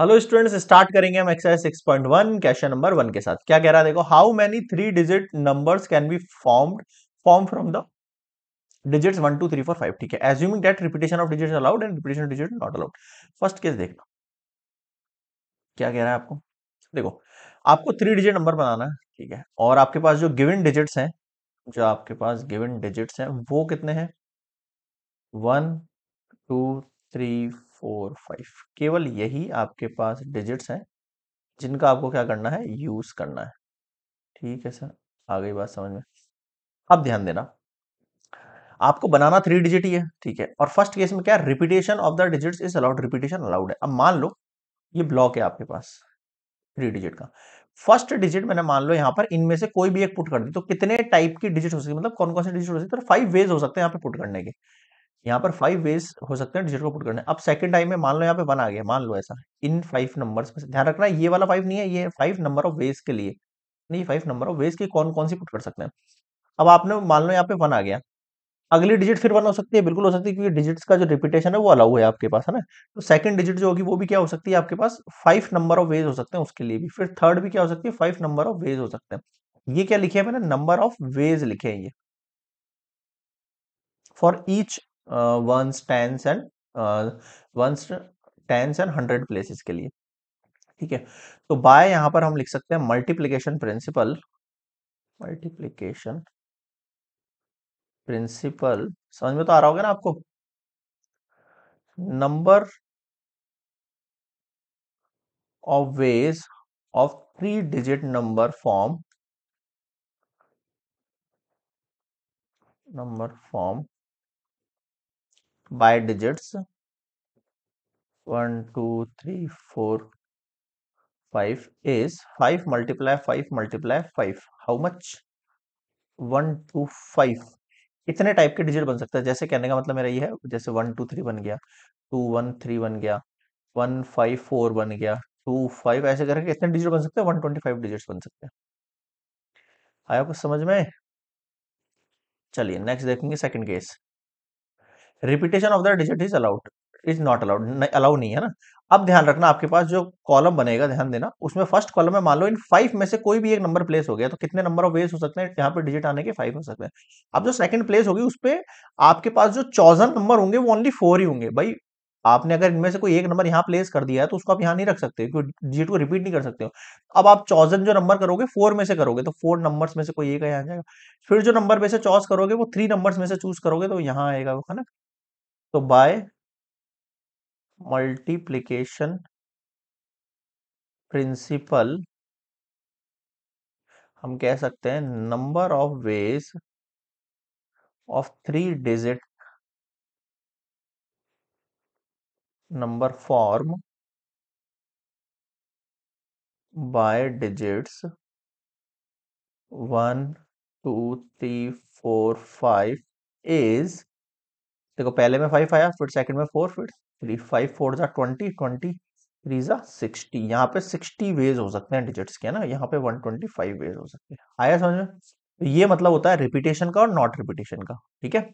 hello students start करेंगे हम exercise 6.1 question number one के साथ क्या कह रहा है देखो how many three digit numbers can be formed form from the digits one two three four five ठीक है assuming that repetition of digits allowed and repetition digit not allowed first case देखना क्या कह रहा है आपको देखो आपको थ्री डिजिट नंबर बनाना है ठीक है और आपके पास जो गिविन डिजिट्स हैं जो आपके पास गिविन डिजिट्स हैं वो कितने हैं one two three four five केवल यही आपके पास डिजिट्स हैं जिनका आपको क्या करना है यूज़ करना है ठीक है सर आ गई बात समझ में अब ध्यान देना आपको बनाना थ्री डिजिट ही है ठीक है और फर्स्ट केस में क्या repetition of the digits is allowed repetition allowed है अब मान लो ये ब्लॉक है आपके पास थ्री डिजिट का फर्स्ट डिजिट मैंने मान लो यहाँ पर इनमें से कोई भी एक पुट कर दी तो कितने टाइप की डिजिट हो सकती है मतलब कौन कौन से डिजिट हो सकती है तो फाइव वेज हो सकते हैं यहाँ पे पुट करने के यहाँ पर फाइव वेज हो सकते हैं डिजिट को पुट करने अब सेकंड टाइम में मान लो यहाँ पे वन आ गया मान लो ऐसा इन फाइव नंबर्स में ध्यान रखना ये वाला फाइव नहीं है ये फाइव नंबर ऑफ वेज के लिए नहीं फाइव नंबर ऑफ वेज के कौन कौन सी पुट कर सकते हैं अब आपने मान लो यहाँ पे वन आ गया अगली डिजिट फिर वन हो सकती है बिल्कुल हो सकती है क्योंकि डिजिट्स का जो रिपीटेशन है वो अलाउ है आपके पास है ना तो सेकंड डिजिट जो होगी वो भी क्या हो सकती है आपके पास फाइव नंबर ऑफ वेज हो सकते हैं उसके लिए भी फिर थर्ड भी क्या हो सकती है फाइव नंबर ऑफ वेज हो सकते हैं ये क्या लिखे है मैंने नंबर ऑफ वेज लिखे हैं ये for each ones tens and ones tens and hundred places के लिए ठीक है तो बाय यहां पर हम लिख सकते हैं मल्टीप्लीकेशन प्रिंसिपल मल्टीप्लीकेशन प्रिंसिपल समझ में तो आ रहा होगा ना आपको number of ways of three digit number form number form by digits one two three four five is five multiply five multiply five how much one two five इतने type के digit बन सकता है जैसे कहने का मतलब मेरा ये है जैसे वन टू थ्री बन गया टू वन थ्री बन गया वन फाइव फोर बन गया टू फाइव ऐसे करके इतने डिजिट बन सकते हैं वन ट्वेंटी फाइव डिजिट बन सकते हैं आया कुछ समझ में चलिए नेक्स्ट देखेंगे second case repetition of the digit is allowed is not allowed allow नहीं है ना अब ध्यान रखना आपके पास जो कॉलम बनेगा ध्यान देना उसमें फर्स्ट कॉलम में मान लो इन फाइव में से कोई भी एक नंबर प्लेस हो गया तो कितने नंबर ऑफ वेज हो सकते हैं यहाँ पर डिजिट आने के फाइव हो सकते हैं अब जो सेकंड प्लेस होगी उस पर आपके पास जो चौजन नंबर होंगे वो ओनली फोर ही होंगे भाई आपने अगर इनमें से कोई एक नंबर यहाँ प्लेस कर दिया है तो उसको आप यहाँ नहीं रख सकते क्योंकि डिजिट को रिपीट नहीं कर सकते हो अब आप चौजन जो नंबर करोगे फोर में से करोगे तो फोर नंबर्स में से कोई एक यहाँ जाएगा फिर जो नंबर में से चॉस करोगे वो थ्री नंबर्स में से चूज करोगे तो यहाँ आएगा वो है ना तो बाय मल्टीप्लीकेशन प्रिंसिपल हम कह सकते हैं number of ways of three digit number form by digits one two three four five is देखो पहले में फाइव आया फिर सेकंड में फोर फिर थ्री फाइव फोर जा ट्वेंटी ट्वेंटी थ्री जा सिक्सटी यहाँ पे सिक्सटी वेज हो सकते हैं डिजिट्स के ना यहाँ पे वन ट्वेंटी फाइव वेज हो सकते हैं आया समझ में तो ये मतलब होता है रिपीटेशन का और नॉट रिपीटेशन का ठीक है